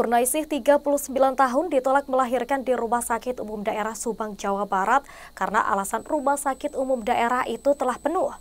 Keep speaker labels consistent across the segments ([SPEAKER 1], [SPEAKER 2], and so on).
[SPEAKER 1] Kurnaisih 39 tahun ditolak melahirkan di Rumah Sakit Umum Daerah Subang, Jawa Barat karena alasan Rumah Sakit Umum Daerah itu telah penuh.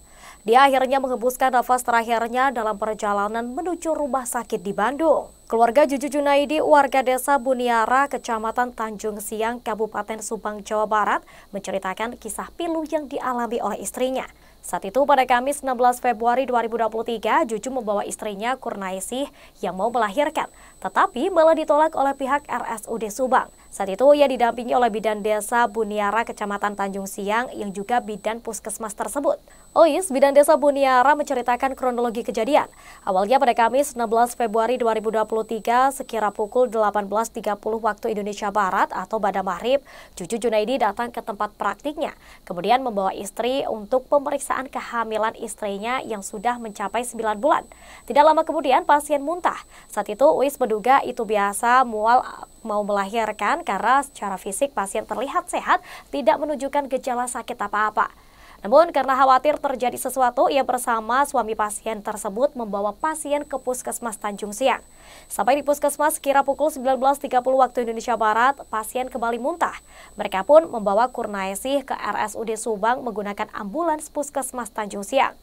[SPEAKER 1] Dia akhirnya menghembuskan nafas terakhirnya dalam perjalanan menuju rumah sakit di Bandung. Keluarga Juju Junaidi, warga desa Buniara, kecamatan Tanjung Siang, Kabupaten Subang, Jawa Barat, menceritakan kisah pilu yang dialami oleh istrinya. Saat itu pada Kamis 16 Februari 2023, Juju membawa istrinya Kurnaisih yang mau melahirkan, tetapi malah ditolak oleh pihak RSUD Subang. Saat itu ia didampingi oleh bidan desa Buniara Kecamatan Tanjung Siang yang juga bidan puskesmas tersebut. Ois, oh iya, bidan desa Buniara menceritakan kronologi kejadian. Awalnya pada Kamis 16 Februari 2023 sekira pukul 18.30 waktu Indonesia Barat atau pada Mahrib, cucu Junaidi datang ke tempat praktiknya, kemudian membawa istri untuk pemeriksaan kehamilan istrinya yang sudah mencapai 9 bulan. Tidak lama kemudian pasien muntah. Saat itu Ois menduga itu biasa mual mau melahirkan karena secara fisik pasien terlihat sehat, tidak menunjukkan gejala sakit apa-apa. Namun karena khawatir terjadi sesuatu, ia bersama suami pasien tersebut membawa pasien ke puskesmas Tanjung Siang. Sampai di puskesmas kira pukul 19.30 waktu Indonesia Barat, pasien kembali muntah. Mereka pun membawa Kurnaesih ke RSUD Subang menggunakan ambulans puskesmas Tanjung Siang.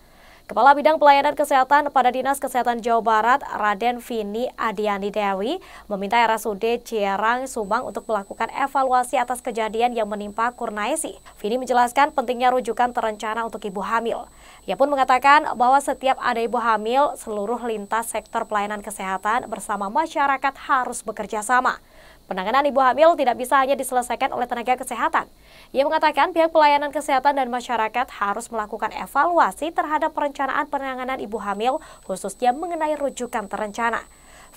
[SPEAKER 1] Kepala Bidang Pelayanan Kesehatan pada Dinas Kesehatan Jawa Barat, Raden Vini Adiani Dewi, meminta RSUD Cierang, Subang untuk melakukan evaluasi atas kejadian yang menimpa Kurnaisi. Vini menjelaskan pentingnya rujukan terencana untuk ibu hamil. Ia pun mengatakan bahwa setiap ada ibu hamil, seluruh lintas sektor pelayanan kesehatan bersama masyarakat harus bekerja sama. Penanganan ibu hamil tidak bisa hanya diselesaikan oleh tenaga kesehatan. Ia mengatakan pihak pelayanan kesehatan dan masyarakat harus melakukan evaluasi terhadap perencanaan penanganan ibu hamil, khususnya mengenai rujukan terencana.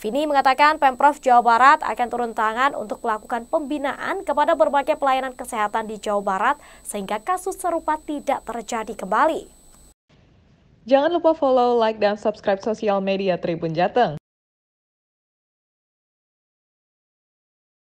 [SPEAKER 1] Vini mengatakan Pemprov Jawa Barat akan turun tangan untuk melakukan pembinaan kepada berbagai pelayanan kesehatan di Jawa Barat sehingga kasus serupa tidak terjadi kembali. Jangan lupa follow, like, dan subscribe sosial media Tribun Jateng.